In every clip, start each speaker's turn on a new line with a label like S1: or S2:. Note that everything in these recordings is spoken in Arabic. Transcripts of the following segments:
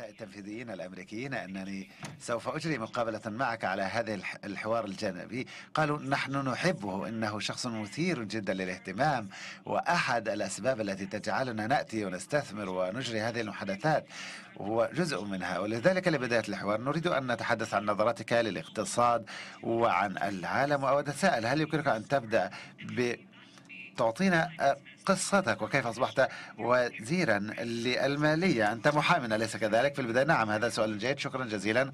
S1: الرؤساء التنفيذيين الامريكيين انني سوف اجري مقابله معك على هذا الحوار الجانبي، قالوا نحن نحبه انه شخص مثير جدا للاهتمام واحد الاسباب التي تجعلنا ناتي ونستثمر ونجري هذه المحادثات هو جزء منها ولذلك لبدايه الحوار نريد ان نتحدث عن نظرتك للاقتصاد وعن العالم واود اتساءل هل يمكنك ان تبدا ب تعطينا آه، قصتك وكيف أصبحت وزيرا للمالية أنت محامي ليس كذلك في البداية نعم هذا سؤال جيد شكرا جزيلا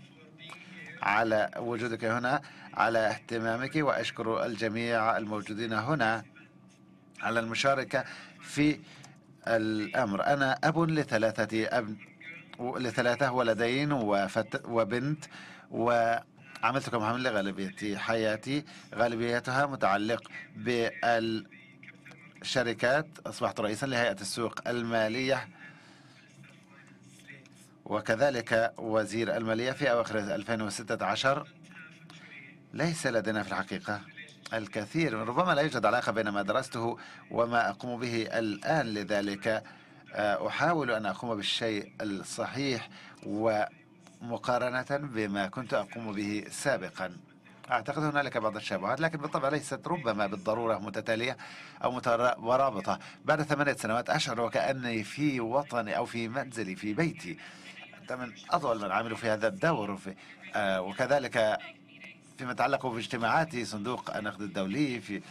S1: على وجودك هنا على اهتمامك وأشكر الجميع الموجودين هنا على المشاركة في الأمر أنا أب لثلاثة أب لثلاثة ولدين وفت وبنت و كمحامي لغالبية حياتي غالبيتها متعلق بال شركات أصبحت رئيسا لهيئة السوق المالية وكذلك وزير المالية في أواخر 2016 ليس لدينا في الحقيقة الكثير ربما لا يوجد علاقة بين ما درسته وما أقوم به الآن لذلك آه، أحاول أن أقوم بالشيء الصحيح ومقارنة بما كنت أقوم به سابقاً أعتقد هنالك بعض التشابهات لكن بالطبع ليست ربما بالضرورة متتالية أو مترابطة بعد ثمانية سنوات أشعر وكأني في وطني أو في منزلي في بيتي أنت من أطول من عملوا في هذا الدور في آه وكذلك فيما يتعلق باجتماعاتي صندوق النقد الدولي في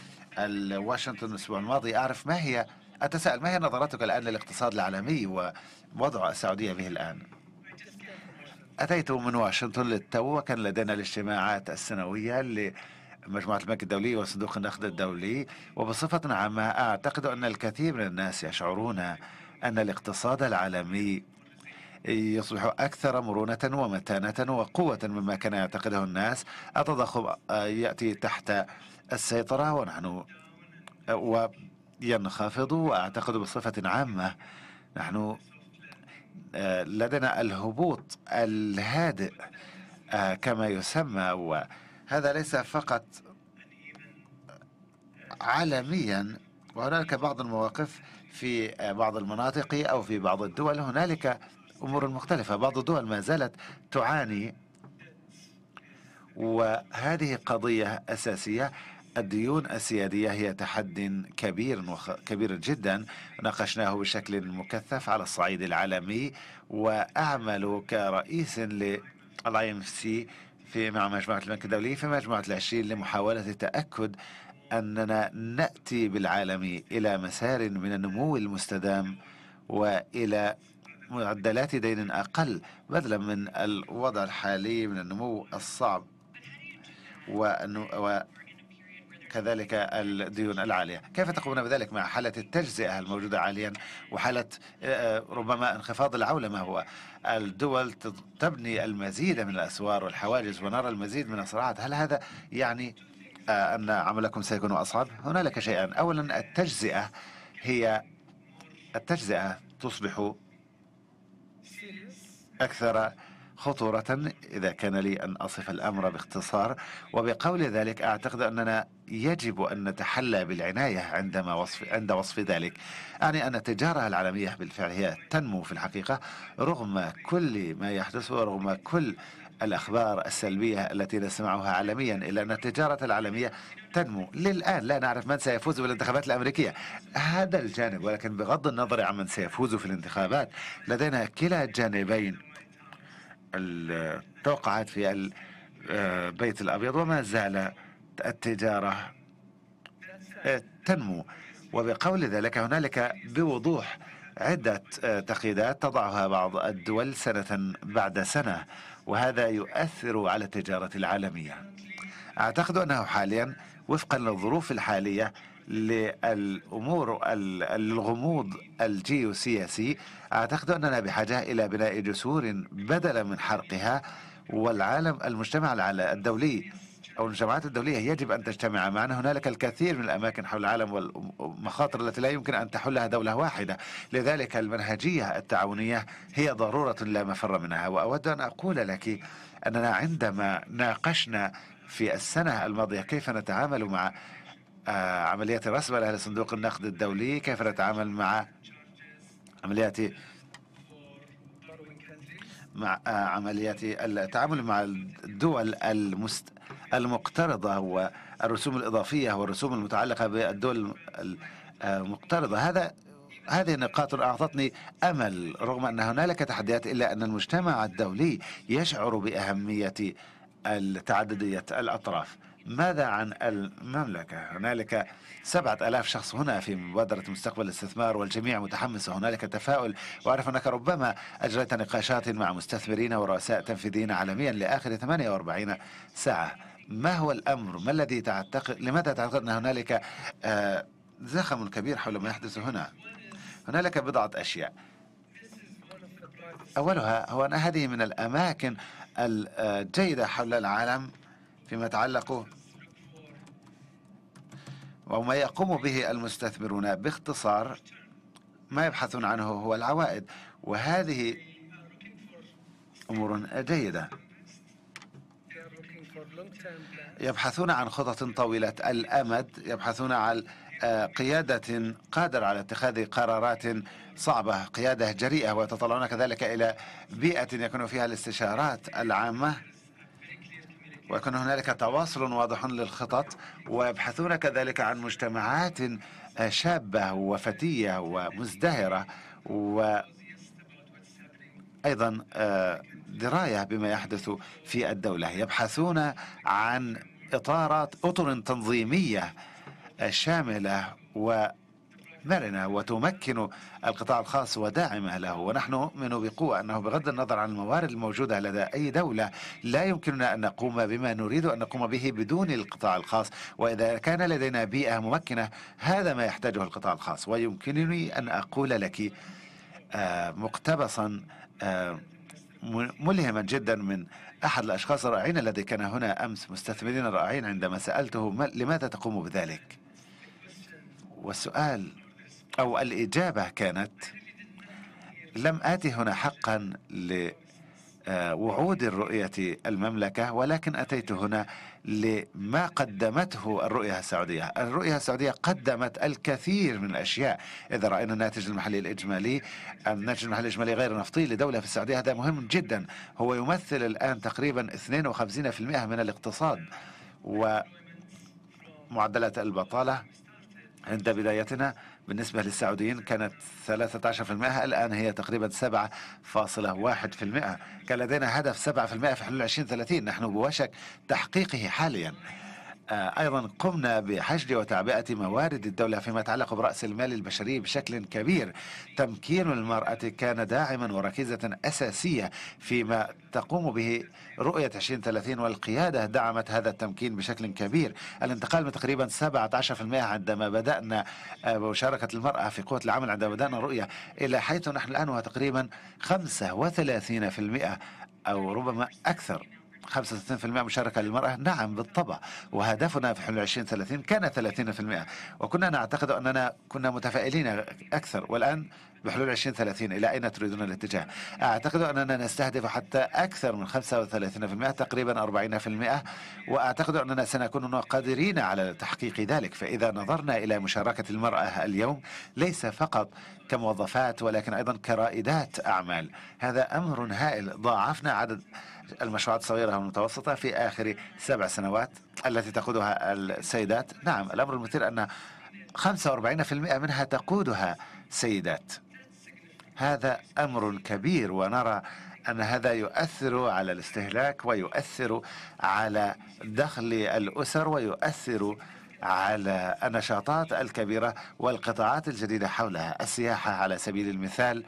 S1: واشنطن الأسبوع الماضي أعرف ما هي أتساءل ما هي نظرتك الآن للاقتصاد العالمي ووضع السعودية به الآن؟ أتيت من واشنطن للتو وكان لدينا الاجتماعات السنوية لمجموعة مجموعة البنك الدولي وصندوق النقد الدولي وبصفة عامة أعتقد أن الكثير من الناس يشعرون أن الاقتصاد العالمي يصبح أكثر مرونة ومتانة وقوة مما كان يعتقده الناس التضخم يأتي تحت السيطرة ونحن وينخفض وأعتقد بصفة عامة نحن لدينا الهبوط الهادئ آه، كما يسمى وهذا ليس فقط عالميا وهناك بعض المواقف في بعض المناطق أو في بعض الدول هنالك أمور مختلفة بعض الدول ما زالت تعاني وهذه قضية أساسية الديون السيادية هي تحد كبير وخ... كبير جدا ناقشناه بشكل مكثف على الصعيد العالمي وأعمل كرئيس للاي ام سي في مع مجموعة البنك الدولي في مجموعة العشرين لمحاولة التأكد أننا نأتي بالعالم إلى مسار من النمو المستدام وإلى معدلات دين أقل بدلا من الوضع الحالي من النمو الصعب وأنه كذلك الديون العالية كيف تقومون بذلك مع حالة التجزئة الموجودة عاليا وحالة آه، آه، ربما انخفاض العولمة هو الدول تبني المزيد من الأسوار والحواجز ونرى المزيد من الصراعات هل هذا يعني آه، أن عملكم سيكون أصعب هنالك شيئان أولا التجزئة هي التجزئة تصبح أكثر خطورة إذا كان لي أن أصف الأمر باختصار وبقول ذلك أعتقد أننا يجب أن نتحلى بالعناية عندما وصف عند وصف ذلك أعني أن التجارة العالمية بالفعل هي تنمو في الحقيقة رغم كل ما يحدث ورغم كل الأخبار السلبية التي نسمعها عالميا إلا أن التجارة العالمية تنمو للآن لا نعرف من سيفوز بالانتخابات الأمريكية هذا الجانب ولكن بغض النظر عن من سيفوز في الانتخابات لدينا كلا الجانبين التوقعات في البيت آه، الأبيض وما زال التجارة إيه، تنمو وبقول ذلك هنالك بوضوح عدة آه، تقييدات تضعها بعض الدول سنة بعد سنة وهذا يؤثر على التجارة العالمية أعتقد أنه حاليا وفقا للظروف الحالية للأمور الغموض الجيوسياسي أعتقد أننا بحاجة إلى بناء جسور بدلا من حرقها والعالم المجتمع الدولي أو الجماعات الدولية يجب أن تجتمع معنا هنالك الكثير من الأماكن حول العالم والمخاطر التي لا يمكن أن تحلها دولة واحدة لذلك المنهجية التعاونية هي ضرورة لا مفر منها وأود أن أقول لك أننا عندما ناقشنا في السنة الماضية كيف نتعامل مع آه، عملية الرسم أهل صندوق النقد الدولي كيف نتعامل مع عمليات مع آه، عمليات التعامل مع الدول المست المقترضة والرسوم الإضافية والرسوم المتعلقة بالدول المقترضة هذا هذه النقاط أعطتني أمل رغم أن هنالك تحديات إلا أن المجتمع الدولي يشعر بأهمية تعددية الأطراف ماذا عن المملكة؟ هنالك سبعة ألاف شخص هنا في مبادرة مستقبل الاستثمار والجميع متحمس هنالك تفاؤل وأعرف أنك ربما أجريت نقاشات مع مستثمرين ورؤساء تنفيذيين عالميا لآخر 48 ساعة ما هو الأمر ما الذي تعتقد لماذا تعتقد أن هنالك آه، زخم كبير حول ما يحدث هنا هنالك بضعة أشياء أولها هو أن هذه من الأماكن الجيدة حول العالم فيما يتعلق وما يقوم به المستثمرون باختصار ما يبحثون عنه هو العوائد وهذه أمور جيدة يبحثون عن خطط طويلة الأمد يبحثون عن آه، قيادة قادرة على اتخاذ قرارات صعبة قيادة جريئة ويتطلعون كذلك إلى بيئة يكون فيها الاستشارات العامة ويكون هنالك تواصل واضح للخطط ويبحثون كذلك عن مجتمعات آه، شابة وفتية ومزدهرة و أيضا آه، دراية بما يحدث في الدولة يبحثون عن إطارات أطر تنظيمية آه، شاملة و مرنة وتمكن القطاع الخاص وداعمة له ونحن نؤمن بقوة أنه بغض النظر عن الموارد الموجودة لدى أي دولة لا يمكننا أن نقوم بما نريد أن نقوم به بدون القطاع الخاص وإذا كان لدينا بيئة ممكنة هذا ما يحتاجه القطاع الخاص ويمكنني أن أقول لك آه، مقتبسا آه، ملهما جدا من أحد الأشخاص الرائعين الذي كان هنا أمس مستثمرين رائعين عندما سألته لماذا تقوم بذلك والسؤال أو الإجابة كانت لم آتي هنا حقا لوعود رؤية المملكة ولكن أتيت هنا لما قدمته الرؤية السعودية الرؤية السعودية قدمت الكثير من الأشياء إذا رأينا الناتج المحلي الإجمالي الناتج المحلي الإجمالي غير النفطي لدولة في السعودية هذا مهم جدا هو يمثل الآن تقريبا 52% من الاقتصاد ومعدلات البطالة عند بدايتنا بالنسبة للسعوديين كانت 13% الآن هي تقريبا 7.1% كان لدينا هدف 7% في حلول 2030 نحن بوشك تحقيقه حاليا آه، أيضا قمنا بحشد وتعبئة موارد الدولة فيما يتعلق برأس المال البشري بشكل كبير تمكين المرأة كان داعما وركيزة أساسية فيما تقوم به رؤية 2030 والقيادة دعمت هذا التمكين بشكل كبير الانتقال من تقريبا 17% عندما بدأنا آه، مشاركة المرأة في قوة العمل عندما بدأنا الرؤية إلى حيث نحن الآن تقريبا 35% أو ربما أكثر 65% مشاركة للمرأة نعم بالطبع وهدفنا في حلول 2030 كان 30% وكنا نعتقد أننا كنا متفائلين أكثر والآن بحلول 2030 إلى أين تريدون الاتجاه؟ أعتقد أننا نستهدف حتى أكثر من 35% تقريبا 40% وأعتقد أننا سنكون قادرين على تحقيق ذلك فإذا نظرنا إلى مشاركة المرأة اليوم ليس فقط كموظفات ولكن أيضا كرائدات أعمال هذا أمر هائل ضاعفنا عدد المشروعات الصغيرة والمتوسطة في آخر سبع سنوات التي تقودها السيدات نعم الأمر المثير أن 45% منها تقودها سيدات هذا أمر كبير ونرى أن هذا يؤثر على الاستهلاك ويؤثر على دخل الأسر ويؤثر على النشاطات الكبيرة والقطاعات الجديدة حولها السياحة على سبيل المثال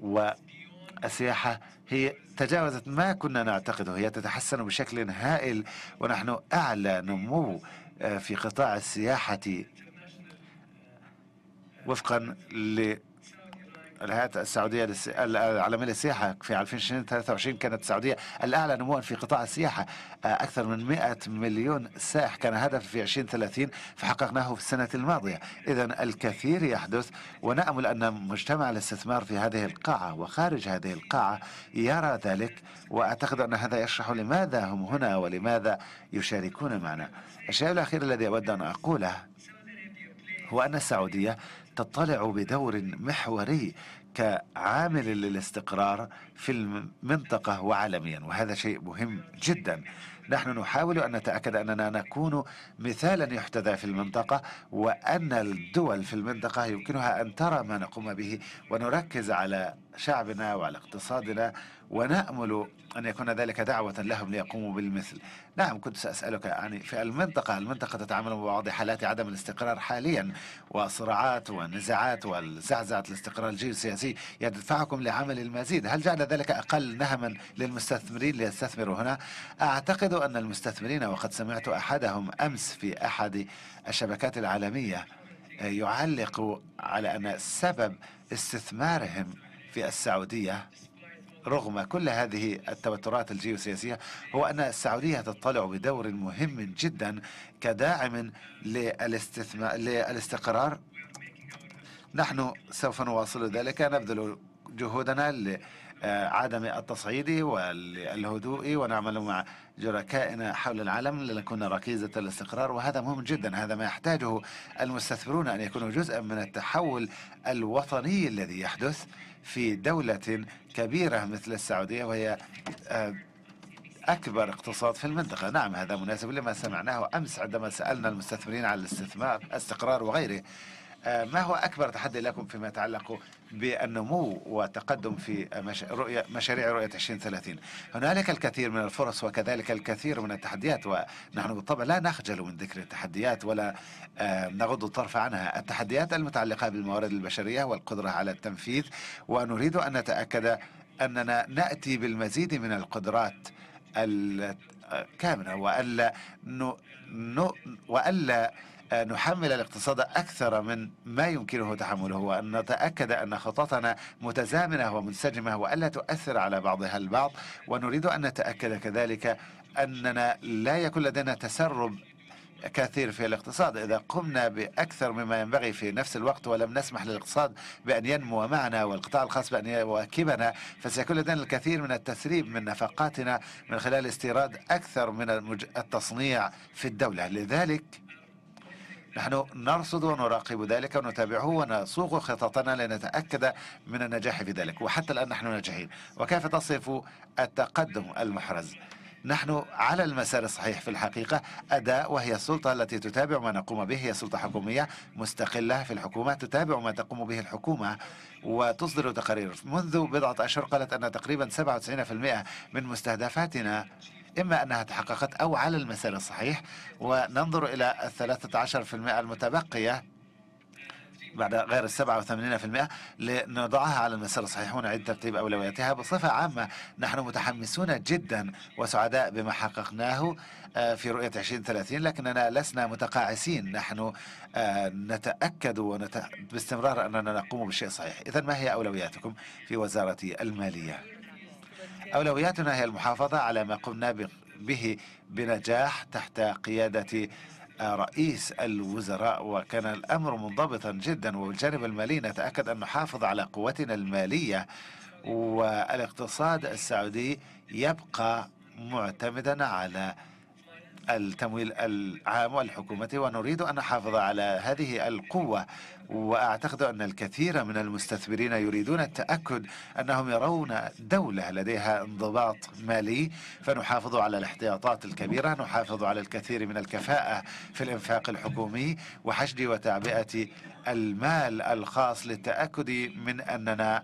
S1: والسياحة هي تجاوزت ما كنا نعتقده هي تتحسن بشكل هائل ونحن أعلى نمو آه، في قطاع السياحة وفقا ل الهيئة السعودية العالمية للسياحة في 2023 كانت السعودية الأعلى نموا في قطاع السياحة آه، أكثر من 100 مليون سائح كان هدف في 2030 فحققناه في السنة الماضية إذا الكثير يحدث ونأمل أن مجتمع الاستثمار في هذه القاعة وخارج هذه القاعة يرى ذلك وأعتقد أن هذا يشرح لماذا هم هنا ولماذا يشاركون معنا الشيء الأخير الذي أود أن أقوله هو أن السعودية تطلع بدور محوري كعامل للاستقرار في المنطقة وعالميا وهذا شيء مهم جدا نحن نحاول أن نتأكد أننا نكون مثالا يحتذى في المنطقة وأن الدول في المنطقة يمكنها أن ترى ما نقوم به ونركز على شعبنا وعلى اقتصادنا ونأمل أن يكون ذلك دعوة لهم ليقوموا بالمثل نعم كنت سأسألك يعني في المنطقة المنطقة تتعامل مع بعض حالات عدم الاستقرار حاليا وصراعات ونزاعات والزعزعة الاستقرار الجيوسياسي يدفعكم لعمل المزيد هل جعل ذلك أقل نهما للمستثمرين ليستثمروا هنا أعتقد أن المستثمرين وقد سمعت أحدهم أمس في أحد الشبكات العالمية يعلق على أن سبب استثمارهم في السعودية رغم كل هذه التوترات الجيوسياسية هو أن السعودية تطلع بدور مهم جدا كداعم للاستقرار نحن سوف نواصل ذلك نبذل جهودنا لعدم التصعيد والهدوء ونعمل مع شركائنا حول العالم لنكون ركيزة الاستقرار وهذا مهم جدا هذا ما يحتاجه المستثمرون أن يكونوا جزءا من التحول الوطني الذي يحدث في دولة كبيرة مثل السعودية وهي آه، أكبر اقتصاد في المنطقة نعم هذا مناسب لما سمعناه أمس عندما سألنا المستثمرين عن الاستثمار استقرار وغيره آه، ما هو أكبر تحدي لكم فيما يتعلق بالنمو والتقدم في رؤية مشاريع رؤية 2030 هنالك الكثير من الفرص وكذلك الكثير من التحديات ونحن بالطبع لا نخجل من ذكر التحديات ولا آه، نغض الطرف عنها التحديات المتعلقة بالموارد البشرية والقدرة على التنفيذ ونريد أن نتأكد أننا نأتي بالمزيد من القدرات الكامنة آه، وألا, نو نو وألا نحمل الاقتصاد أكثر من ما يمكنه تحمله وأن نتأكد أن خططنا متزامنة ومنسجمة وألا تؤثر على بعضها البعض ونريد أن نتأكد كذلك أننا لا يكون لدينا تسرب كثير في الاقتصاد إذا قمنا بأكثر مما ينبغي في نفس الوقت ولم نسمح للاقتصاد بأن ينمو معنا والقطاع الخاص بأن يواكبنا فسيكون لدينا الكثير من التسريب من نفقاتنا من خلال استيراد أكثر من التصنيع في الدولة لذلك نحن نرصد ونراقب ذلك ونتابعه ونصوغ خططنا لنتأكد من النجاح في ذلك وحتى الآن نحن ناجحين وكيف تصف التقدم المحرز نحن على المسار الصحيح في الحقيقة أداء وهي السلطة التي تتابع ما نقوم به هي سلطة حكومية مستقلة في الحكومة تتابع ما تقوم به الحكومة وتصدر تقارير منذ بضعة أشهر قالت أن تقريبا 97% من مستهدفاتنا إما أنها تحققت أو على المسار الصحيح وننظر إلى الثلاثة عشر في المئة المتبقية بعد غير السبعة وثمانين في المئة لنضعها على المسار الصحيح ونعيد ترتيب أولوياتها بصفة عامة نحن متحمسون جدا وسعداء بما حققناه آه، في رؤية 2030 لكننا لسنا متقاعسين نحن آه، نتأكد ونت... باستمرار أننا نقوم بالشيء الصحيح إذا ما هي أولوياتكم في وزارة المالية؟ أولوياتنا هي المحافظة على ما قمنا به بنجاح تحت قيادة آه، رئيس الوزراء وكان الأمر منضبطا جدا والجانب المالي نتأكد أن نحافظ على قوتنا المالية والاقتصاد السعودي يبقى معتمدا على التمويل العام والحكومة ونريد أن نحافظ على هذه القوة وأعتقد أن الكثير من المستثمرين يريدون التأكد أنهم يرون دولة لديها انضباط مالي فنحافظ على الاحتياطات الكبيرة نحافظ على الكثير من الكفاءة في الإنفاق الحكومي وحشد وتعبئة المال الخاص للتأكد من أننا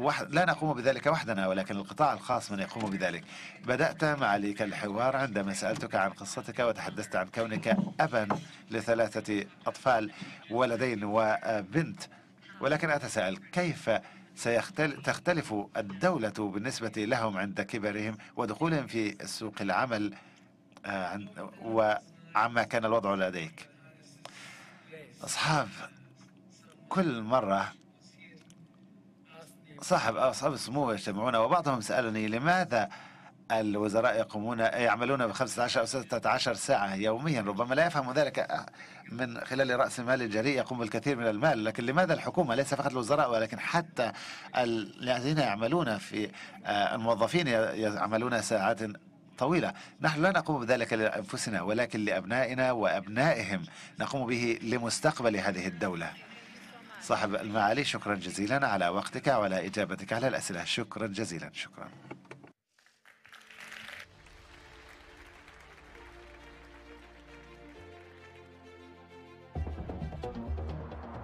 S1: وحد لا نقوم بذلك وحدنا ولكن القطاع الخاص من يقوم بذلك بدأت معاليك الحوار عندما سألتك عن قصتك وتحدثت عن كونك أبا لثلاثة أطفال ولدين وبنت ولكن أتساءل كيف تختلف الدولة بالنسبة لهم عند كبرهم ودخولهم في سوق العمل آه، وعما كان الوضع لديك أصحاب كل مرة صاحب أصحاب السمو يجتمعون وبعضهم سألني لماذا الوزراء يقومون يعملون ب 15 أو 16 ساعة يوميا ربما لا يفهم ذلك من خلال رأس المال الجريء يقوم بالكثير من المال لكن لماذا الحكومة ليس فقط الوزراء ولكن حتى الذين يعملون في آه، الموظفين يعملون ساعات طويلة نحن لا نقوم بذلك لأنفسنا ولكن لأبنائنا وأبنائهم نقوم به لمستقبل هذه الدولة صاحب المعالي شكرا جزيلا على وقتك وعلى إجابتك على الأسئلة شكرا جزيلا شكرا